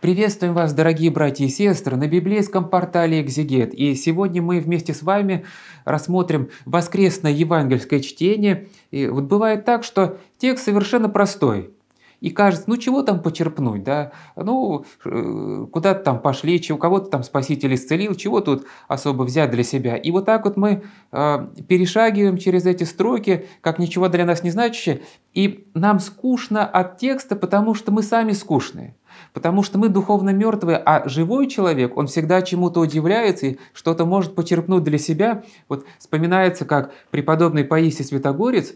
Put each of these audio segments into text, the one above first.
Приветствуем вас, дорогие братья и сестры, на библейском портале «Экзегет». И сегодня мы вместе с вами рассмотрим воскресное евангельское чтение. И вот бывает так, что текст совершенно простой. И кажется, ну чего там почерпнуть, да? Ну, э, куда-то там пошли, у кого-то там Спаситель исцелил, чего тут особо взять для себя? И вот так вот мы э, перешагиваем через эти строки, как ничего для нас не значащее, и нам скучно от текста, потому что мы сами скучные. Потому что мы духовно мертвые, а живой человек, он всегда чему-то удивляется и что-то может почерпнуть для себя. Вот вспоминается, как преподобный Паисий Святогорец,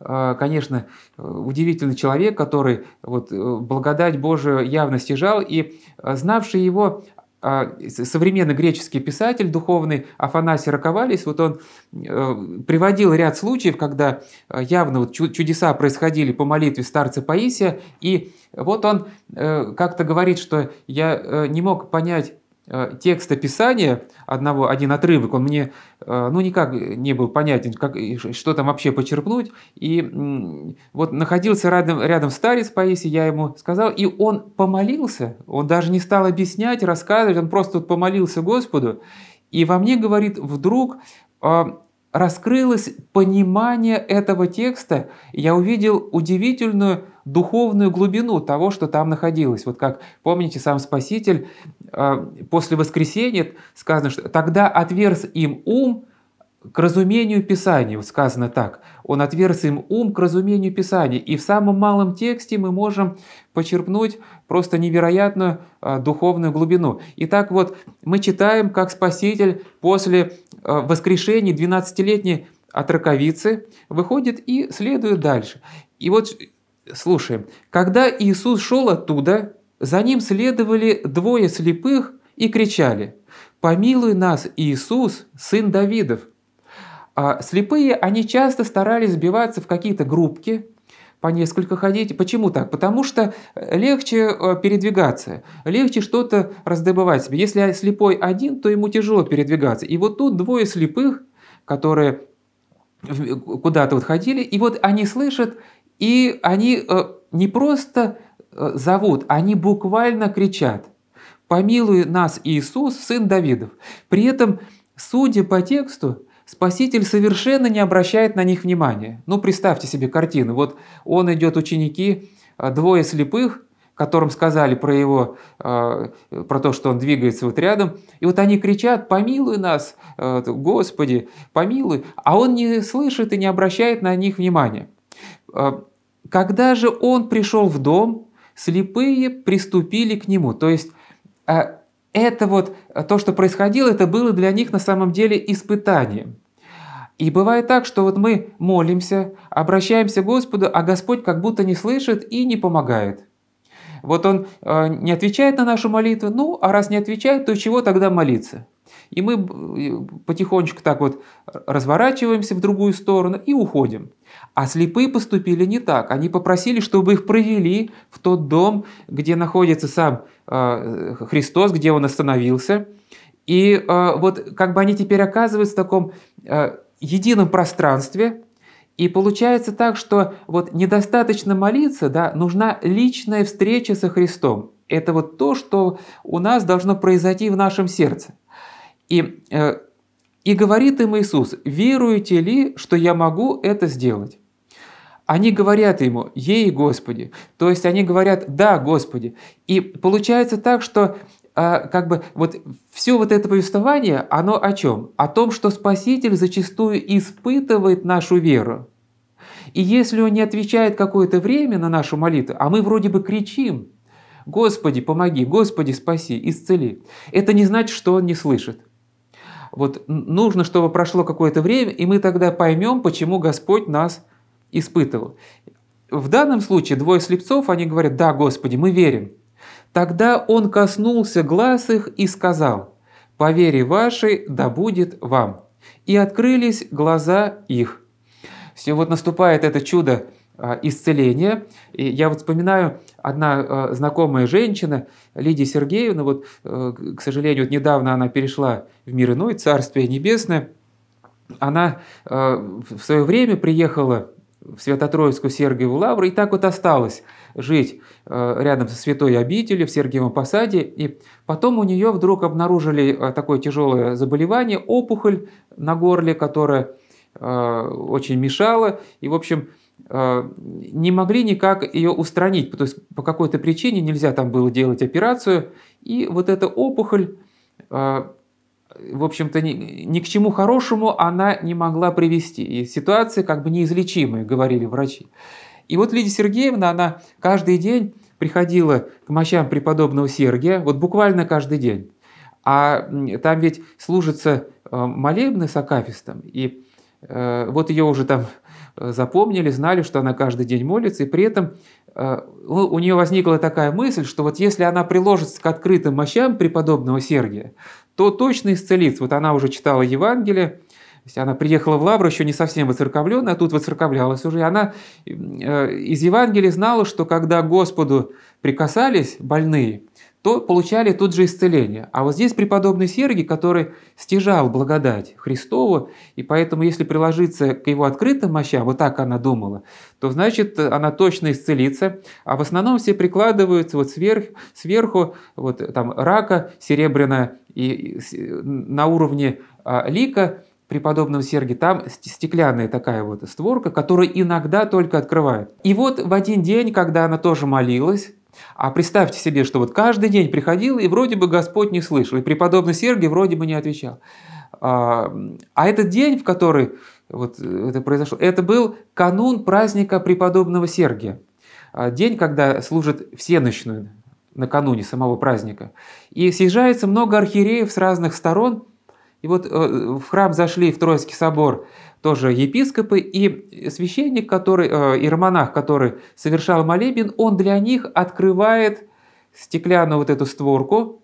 э, конечно, э, удивительный человек, который вот э, благодать Божию явно стяжал, и знавшие его а, современный греческий писатель духовный Афанасий Раковалис, вот он э, приводил ряд случаев, когда э, явно вот чудеса происходили по молитве старца Паисия, и вот он э, как-то говорит, что я не мог понять, Э, текст описания, одного, один отрывок, он мне э, ну, никак не был понятен, как, что там вообще почерпнуть. И вот находился рядом, рядом старец Паисий, я ему сказал, и он помолился, он даже не стал объяснять, рассказывать, он просто вот помолился Господу. И во мне, говорит, вдруг а, раскрылось понимание этого текста, и я увидел удивительную духовную глубину того, что там находилось. Вот как, помните, сам Спаситель а, после воскресения сказано, что «тогда отверз им ум, к разумению Писания, сказано так, он отверз им ум к разумению Писания. И в самом малом тексте мы можем почерпнуть просто невероятную а, духовную глубину. Итак, вот мы читаем, как Спаситель после а, воскрешения 12-летней от раковицы выходит и следует дальше. И вот слушаем, когда Иисус шел оттуда, за ним следовали двое слепых и кричали, «Помилуй нас, Иисус, сын Давидов!» А слепые, они часто старались сбиваться в какие-то группки, по несколько ходить. Почему так? Потому что э, легче э, передвигаться, легче что-то раздобывать себе. Если слепой один, то ему тяжело передвигаться. И вот тут двое слепых, которые э, куда-то вот ходили, и вот они слышат, и они не просто зовут, они буквально кричат «Помилуй нас, Иисус, сын Давидов». При этом, судя по тексту, Спаситель совершенно не обращает на них внимания. Ну, представьте себе картину. Вот он идет, ученики, э, двое слепых, которым сказали про его, э, про то, что он двигается вот рядом, и вот они кричат «Помилуй нас, э, Господи, помилуй!» А он не слышит и не обращает на них внимания. Когда же он пришел в дом, слепые приступили к нему. То есть это вот э, то, что происходило, это было для них на самом деле испытанием. И бывает так, что вот мы молимся, обращаемся к Господу, а Господь как будто не слышит и не помогает. Вот он э, не отвечает на нашу молитву, ну, а раз не отвечает, то чего тогда молиться? И мы потихонечку так вот разворачиваемся в другую сторону и уходим. А слепые поступили не так. Они попросили, чтобы их провели в тот дом, где находится сам э, Христос, где он остановился. И э, вот как бы они теперь оказываются в таком едином пространстве, и получается так, что вот недостаточно молиться, да, нужна личная встреча со Христом. Это вот то, что у нас должно произойти в нашем сердце. И, э, и говорит им Иисус, веруете ли, что я могу это сделать? Они говорят ему, «Ей, Господи!» То есть они говорят, «Да, Господи!» И получается так, что а, как бы вот все вот это повествование, оно о чем? О том, что Спаситель зачастую испытывает нашу веру. И если он не отвечает какое-то время на нашу молитву, а мы вроде бы кричим, «Господи, помоги! Господи, спаси! Исцели!» Это не значит, что он не слышит. Вот нужно, чтобы прошло какое-то время, и мы тогда поймем, почему Господь нас испытывал. В данном случае двое слепцов, они говорят, «Да, Господи, мы верим, Тогда он коснулся глаз их и сказал, «По вере вашей да будет вам». И открылись глаза их. Все, вот наступает это чудо а, исцеления. И я вот вспоминаю, одна а, знакомая женщина, Лидия Сергеевна, вот, э, к сожалению, вот недавно она перешла в мир иной, Царствие Небесное, она э, в свое время приехала в Свято-Троицкую Сергиеву Лавру и так вот осталось жить э, рядом со святой обителью в Сергиевом Посаде. И потом у нее вдруг обнаружили э, такое тяжелое заболевание, опухоль на горле, которая э, очень мешала. И, в общем, не могли никак ее устранить, то есть по какой-то причине нельзя там было делать операцию, и вот эта опухоль в общем-то, ни, ни к чему хорошему она не могла привести. И ситуация как бы неизлечимая, говорили врачи. И вот Лидия Сергеевна, она каждый день приходила к мощам преподобного Сергия, вот буквально каждый день. А там ведь служится э, молебны с Акафистом, и э, вот ее уже там Э, запомнили, знали, что она каждый день молится, и при этом э, у нее возникла такая мысль, что вот если она приложится к открытым мощам преподобного Сергия, то точно исцелится. Вот она уже читала Евангелие, то есть она приехала в Лавру еще не совсем воцерковленная, а тут воцерковлялась уже. И она э, из Евангелия знала, что когда Господу прикасались больные, то получали тут же исцеление. А вот здесь преподобный Сергий, который стяжал благодать Христову, и поэтому если приложиться к его открытым мощам, вот так она думала, то значит она точно исцелится. А в основном все прикладываются вот сверх, сверху, вот там рака серебряная и, на уровне а, лика, преподобного Сергия там стеклянная такая вот створка, которую иногда только открывает. И вот в один день, когда она тоже молилась, а представьте себе, что вот каждый день приходил, и вроде бы Господь не слышал, и преподобный Сергий вроде бы не отвечал. А, а этот день, в который вот э, это произошло, это был канун праздника преподобного Сергия. А, день, когда служит всеночную, накануне самого праздника. И съезжается много архиереев с разных сторон – и вот э, в храм зашли в Троицкий собор тоже епископы, и священник, который, э, иеромонах, который совершал молебен, он для них открывает стеклянную вот эту створку,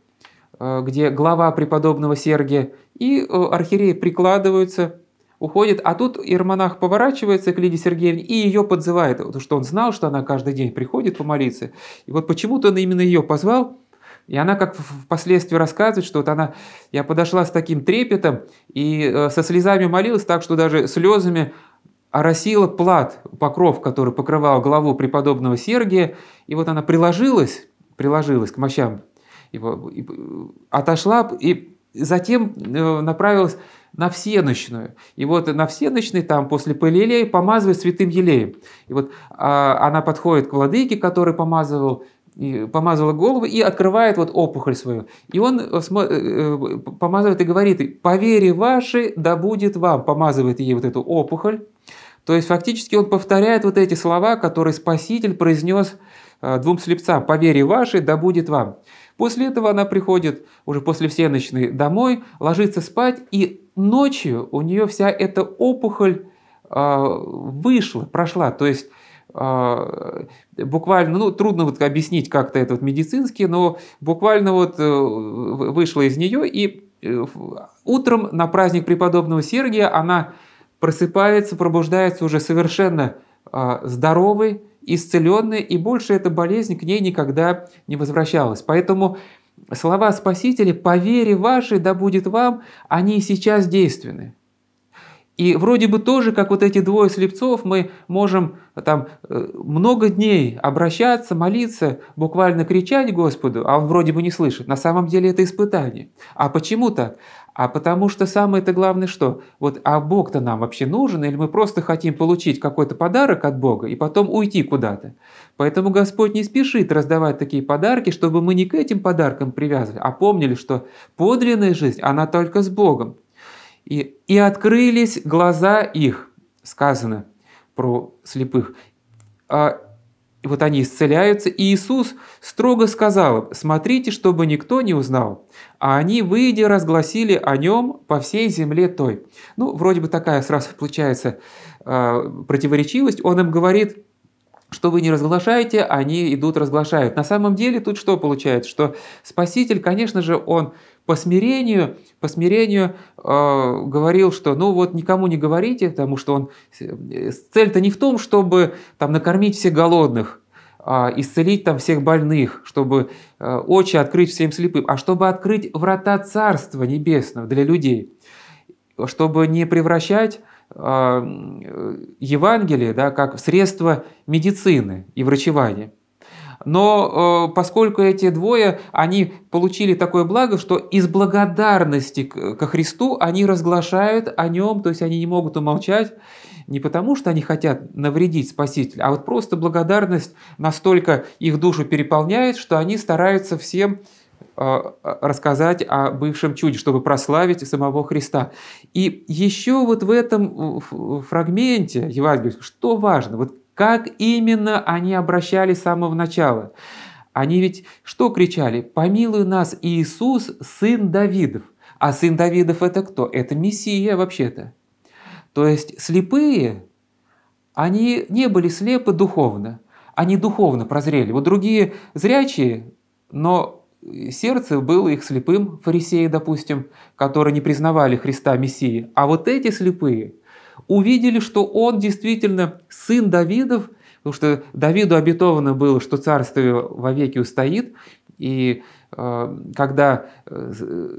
э, где глава преподобного Сергия, и архиереи прикладываются, уходят, а тут иеромонах поворачивается к Лидии Сергеевне и ее подзывает, потому что он знал, что она каждый день приходит помолиться. И вот почему-то он именно ее позвал, и она как впоследствии рассказывает, что вот она, я подошла с таким трепетом и э, со слезами молилась так, что даже слезами оросила плат, покров, который покрывал голову преподобного Сергия, и вот она приложилась, приложилась к мощам, его, и, э, отошла и затем э, направилась на всеночную. И вот на всеночной там после полилей помазывает святым елеем. И вот а, она подходит к владыке, который помазывал и помазала голову и открывает вот опухоль свою. И он э, э, э, помазывает и говорит, по вере вашей да будет вам, помазывает ей вот эту опухоль. То есть фактически он повторяет вот эти слова, которые Спаситель произнес двум слепцам, по вере вашей да будет вам. После этого она приходит уже после всеночной домой, ложится спать, и ночью у нее вся эта опухоль вышла, прошла. То есть а, буквально, ну, трудно вот объяснить как-то это вот медицински, но буквально вот э, вышла из нее, и э, утром на праздник преподобного Сергия она просыпается, пробуждается уже совершенно а, здоровой, исцеленной, и больше эта болезнь к ней никогда не возвращалась. Поэтому слова Спасителя «По вере вашей, да будет вам», они сейчас действенны. И вроде бы тоже, как вот эти двое слепцов, мы можем там э, много дней обращаться, молиться, буквально кричать Господу, а Он вроде бы не слышит. На самом деле это испытание. А почему так? А потому что самое-то главное что? Вот а Бог-то нам вообще нужен, или мы просто хотим получить какой-то подарок от Бога и потом уйти куда-то? Поэтому Господь не спешит раздавать такие подарки, чтобы мы не к этим подаркам привязывали, а помнили, что подлинная жизнь, она только с Богом. И, «И открылись глаза их», сказано про слепых. А, вот они исцеляются, и Иисус строго сказал им, «Смотрите, чтобы никто не узнал». А они, выйдя, разгласили о нем по всей земле той. Ну, вроде бы такая сразу получается а, противоречивость. Он им говорит – что вы не разглашаете, они идут разглашают. На самом деле тут что получается? Что Спаситель, конечно же, он по смирению, по смирению э, говорил, что ну вот никому не говорите, потому что он э, цель-то не в том, чтобы там накормить всех голодных, э, исцелить там всех больных, чтобы э, очи открыть всем слепым, а чтобы открыть врата Царства Небесного для людей, чтобы не превращать а, э, Евангелие да, как средство медицины и врачевания. Но э, поскольку эти двое, они получили такое благо, что из благодарности ко Христу они разглашают о нем, то есть они не могут умолчать, не потому что они хотят навредить Спасителю, а вот просто благодарность настолько их душу переполняет, что они стараются всем а, а, рассказать о бывшем чуде, чтобы прославить самого Христа. И еще вот в этом фрагменте евангельском, что важно, вот как именно они обращались с самого начала. Они ведь что кричали? «Помилуй нас, Иисус, сын Давидов». А сын Давидов – это кто? Это Мессия вообще-то. То есть слепые, они не были слепы духовно, они духовно прозрели. Вот другие зрячие, но сердце было их слепым, фарисеи, допустим, которые не признавали Христа Мессии. А вот эти слепые увидели, что он действительно сын Давидов, потому что Давиду обетовано было, что царствие вовеки устоит, и э, когда э,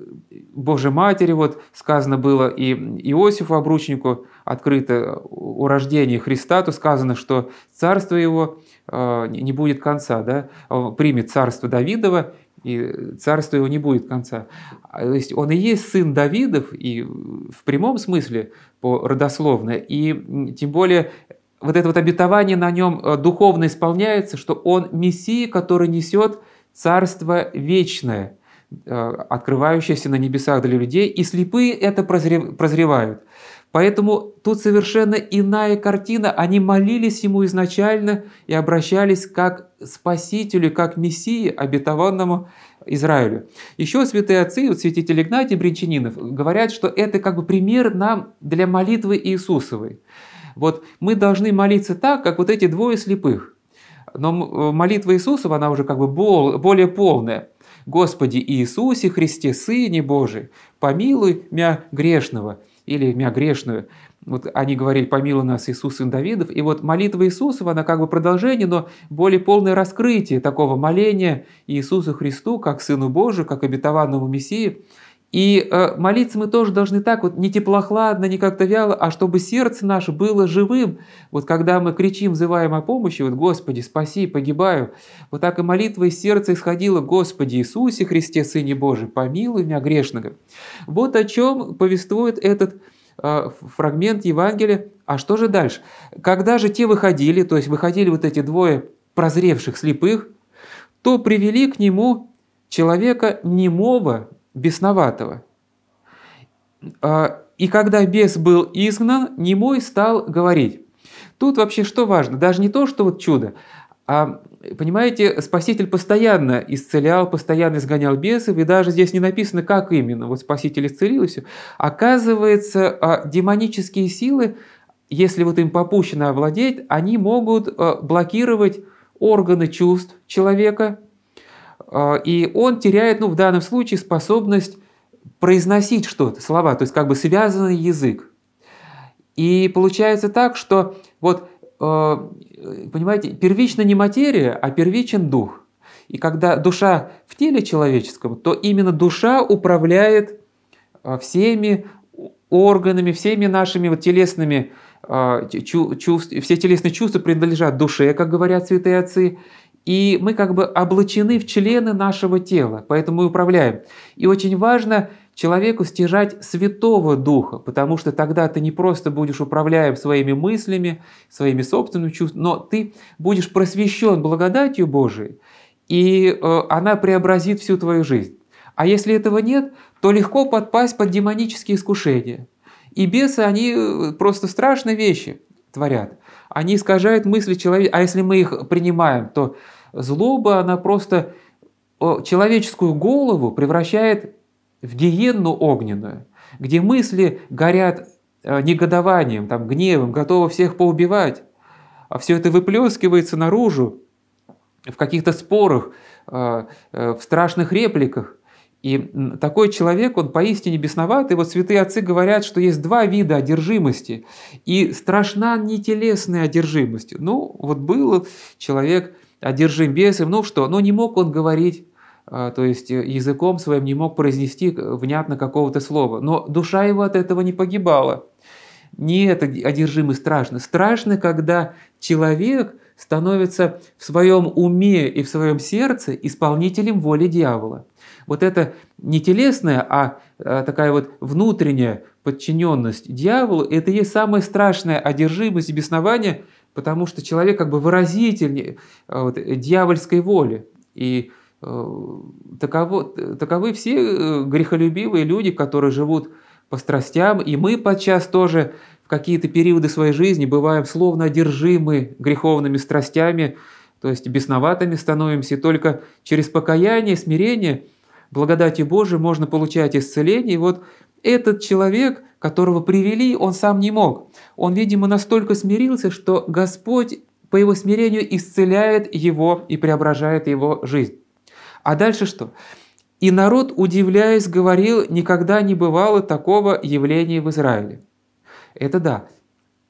Божьей Матери, вот сказано было и Иосифу Обручнику, открыто о рождении Христа, то сказано, что царство его э, не будет конца, да, примет царство Давидова, и царство его не будет конца. А, то есть он и есть сын Давидов, и в прямом смысле, по родословно, и тем более вот это вот обетование на нем э, духовно исполняется, что он Мессия, который несет царство вечное, э, открывающееся на небесах для людей, и слепые это прозревают. Поэтому тут совершенно иная картина. Они молились ему изначально и обращались как спасителю, как мессии, обетованному Израилю. Еще святые отцы, вот святитель Игнатий Бринчанинов, говорят, что это как бы пример нам для молитвы Иисусовой. Вот мы должны молиться так, как вот эти двое слепых. Но э, молитва Иисусова, она уже как бы более полная. «Господи Иисусе Христе, Сыне Божий, помилуй меня грешного» или «Мя грешную». Вот они говорили «Помилуй нас, Иисус, сын Давидов». И вот молитва Иисусова, она как бы продолжение, но более полное раскрытие такого моления Иисусу Христу, как Сыну Божию, как обетованному Мессии – и э, молиться мы тоже должны так, вот не теплохладно, не как-то вяло, а чтобы сердце наше было живым. Вот когда мы кричим, взываем о помощи, вот «Господи, спаси, погибаю», вот так и молитва из сердца исходила «Господи Иисусе Христе, Сыне Божий, помилуй меня грешного». Вот о чем повествует этот э, фрагмент Евангелия. А что же дальше? Когда же те выходили, то есть выходили вот эти двое прозревших слепых, то привели к нему человека немого, бесноватого. А, и когда бес был изгнан, немой стал говорить. Тут вообще что важно? Даже не то, что вот чудо, а, понимаете, Спаситель постоянно исцелял, постоянно изгонял бесов, и даже здесь не написано, как именно, вот Спаситель исцелил и все. Оказывается, а, демонические силы, если вот им попущено овладеть, они могут а, блокировать органы чувств человека, а, и он теряет, ну, в данном случае, способность произносить что-то, слова, то есть как бы связанный язык. И получается так, что вот, а, понимаете, первично не материя, а первичен дух. И когда душа в теле человеческом, то именно душа управляет а, всеми органами, всеми нашими вот телесными чувств, все телесные чувства принадлежат душе, как говорят святые отцы, и мы как бы облачены в члены нашего тела, поэтому мы управляем. И очень важно человеку стяжать Святого Духа, потому что тогда ты не просто будешь управляем своими мыслями, своими собственными чувствами, но ты будешь просвещен благодатью Божией, и э, она преобразит всю твою жизнь. А если этого нет, то легко подпасть под демонические искушения. И бесы, они э, просто страшные вещи творят они искажают мысли человека. А если мы их принимаем, то злоба, она просто человеческую голову превращает в гиенну огненную, где мысли горят э, негодованием, там, гневом, готовы всех поубивать. А все это выплескивается наружу в каких-то спорах, э, э, в страшных репликах. И такой человек, он поистине бесноват. И вот святые отцы говорят, что есть два вида одержимости. И страшна не телесная одержимость. Ну, вот был человек одержим бесом, ну что, но ну не мог он говорить а, то есть э, языком своим не мог произнести э, внятно какого-то слова. Но душа его от этого не погибала. Не это одержимый страшно. Страшно, когда человек – становится в своем уме и в своем сердце исполнителем воли дьявола. Вот это не телесная, а, а такая вот внутренняя подчиненность дьяволу, это и есть самая страшная одержимость и беснование, потому что человек как бы выразитель а, вот, э, дьявольской воли. И э, таково, таковы все э, грехолюбивые люди, которые живут по страстям, и мы подчас тоже в какие-то периоды своей жизни бываем словно одержимы греховными страстями, то есть бесноватыми становимся, и только через покаяние, смирение, благодати Божией можно получать исцеление. И вот этот человек, которого привели, он сам не мог. Он, видимо, настолько смирился, что Господь по его смирению исцеляет его и преображает его жизнь. А дальше что? И народ, удивляясь, говорил, никогда не бывало такого явления в Израиле. Это да.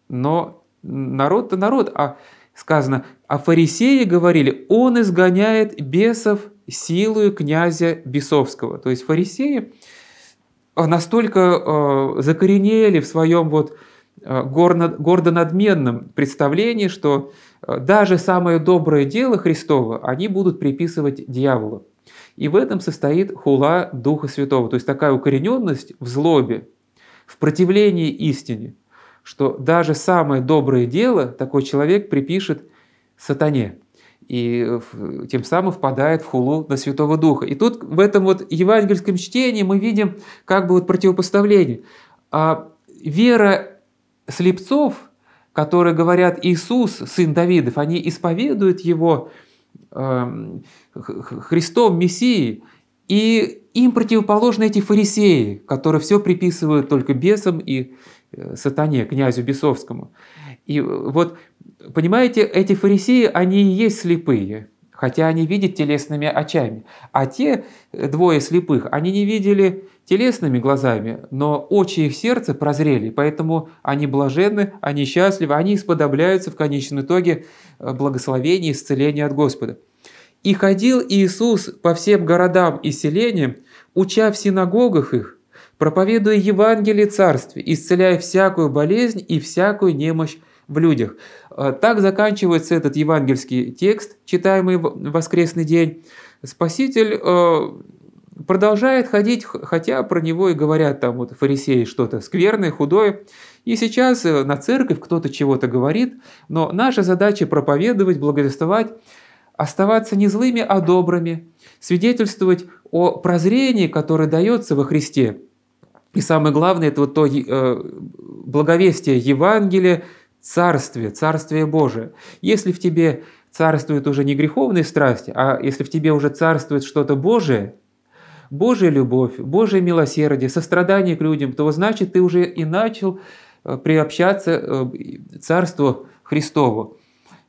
Но народ-то народ, а сказано, а фарисеи говорили, он изгоняет бесов силою князя бесовского. То есть фарисеи а, настолько э, закоренели в своем вот а, горно, гордо надменном представлении, что даже самое доброе дело Христова они будут приписывать дьяволу. И в этом состоит хула Духа Святого, то есть такая укорененность в злобе, в противлении истине, что даже самое доброе дело такой человек припишет сатане и тем самым впадает в хулу на Святого Духа. И тут в этом вот евангельском чтении мы видим как бы вот противопоставление. А вера слепцов, которые говорят «Иисус, сын Давидов», они исповедуют его эм, Христом, Мессией, и им противоположны эти фарисеи, которые все приписывают только бесам и э, сатане, князю бесовскому. И вот, понимаете, эти фарисеи, они и есть слепые, хотя они видят телесными очами. А те э, двое слепых, они не видели телесными глазами, но очи их сердца прозрели, поэтому они блаженны, они счастливы, они исподобляются в конечном итоге э, благословения и исцеления от Господа. И ходил Иисус по всем городам и селениям, уча в синагогах их, проповедуя Евангелие Царствия, исцеляя всякую болезнь и всякую немощь в людях. А, так заканчивается этот евангельский текст, читаемый в воскресный день. Спаситель э, продолжает ходить, хотя про него и говорят там вот фарисеи что-то скверное, худое. И сейчас э, на церковь кто-то чего-то говорит, но наша задача проповедовать, благовествовать оставаться не злыми, а добрыми, свидетельствовать о прозрении, которое дается во Христе. И самое главное, это вот то э, благовестие Евангелия, царствие, царствие Божие. Если в тебе царствует уже не греховные страсти, а если в тебе уже царствует что-то Божие, Божья любовь, Божье милосердие, сострадание к людям, то значит ты уже и начал э, приобщаться э, царству Христову.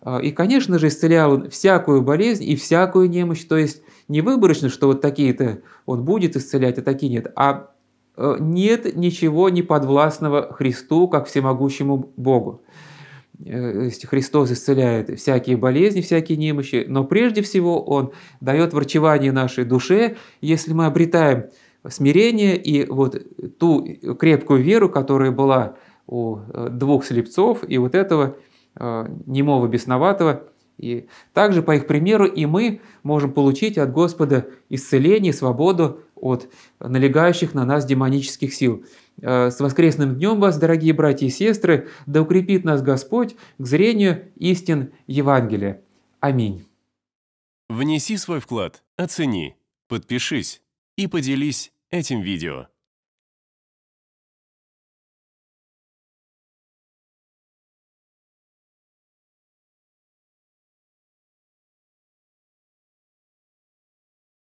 А, и, конечно же, исцелял всякую болезнь и всякую немощь. То есть не выборочно, что вот такие-то он будет исцелять, а такие нет. А э, нет ничего неподвластного Христу, как всемогущему Богу. Э, Христос исцеляет всякие болезни, всякие немощи, но прежде всего Он дает врачевание нашей душе, если мы обретаем смирение и вот ту крепкую веру, которая была у э, двух слепцов и вот этого Э, немого бесноватого. И также, по их примеру, и мы можем получить от Господа исцеление, свободу от налегающих на нас демонических сил. Э, с воскресным днем вас, дорогие братья и сестры, да укрепит нас Господь к зрению истин Евангелия. Аминь. Внеси свой вклад, оцени, подпишись и поделись этим видео.